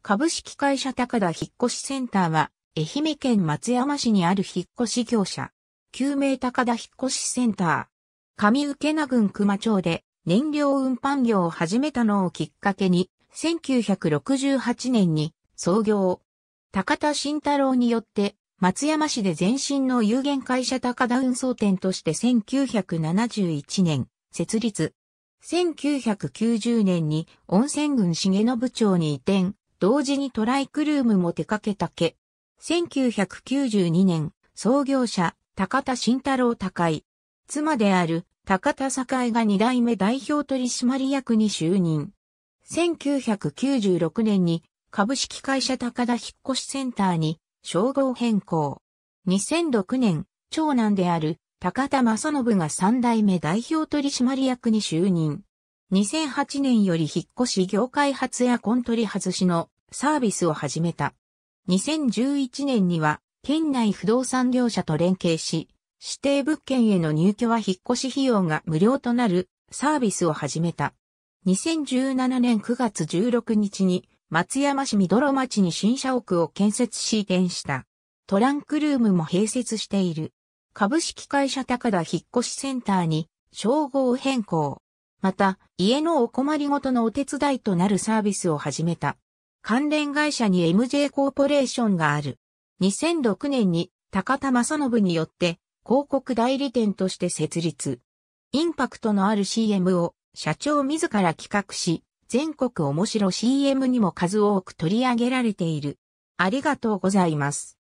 株式会社高田引越センターは、愛媛県松山市にある引越業者。救命高田引越センター。上受名郡熊町で燃料運搬業を始めたのをきっかけに、1968年に創業。高田慎太郎によって、松山市で前身の有限会社高田運送店として1971年、設立。1990年に温泉郡重信町に移転、同時にトライクルームも手掛けたけ。1992年、創業者、高田慎太郎高井。妻である、高田栄が二代目代表取締役に就任。1996年に、株式会社高田引越センターに、称号変更。2006年、長男である、高田正信が三代目代表取締役に就任。2008年より引っ越し業界発やコン取り外しのサービスを始めた。2011年には、県内不動産業者と連携し、指定物件への入居は引っ越し費用が無料となるサービスを始めた。2017年9月16日に松山市見泥町に新社屋を建設し移転した。トランクルームも併設している。株式会社高田引っ越しセンターに称号変更。また、家のお困りごとのお手伝いとなるサービスを始めた。関連会社に MJ コーポレーションがある。2006年に高田正信によって広告代理店として設立。インパクトのある CM を社長自ら企画し、全国面白 CM にも数多く取り上げられている。ありがとうございます。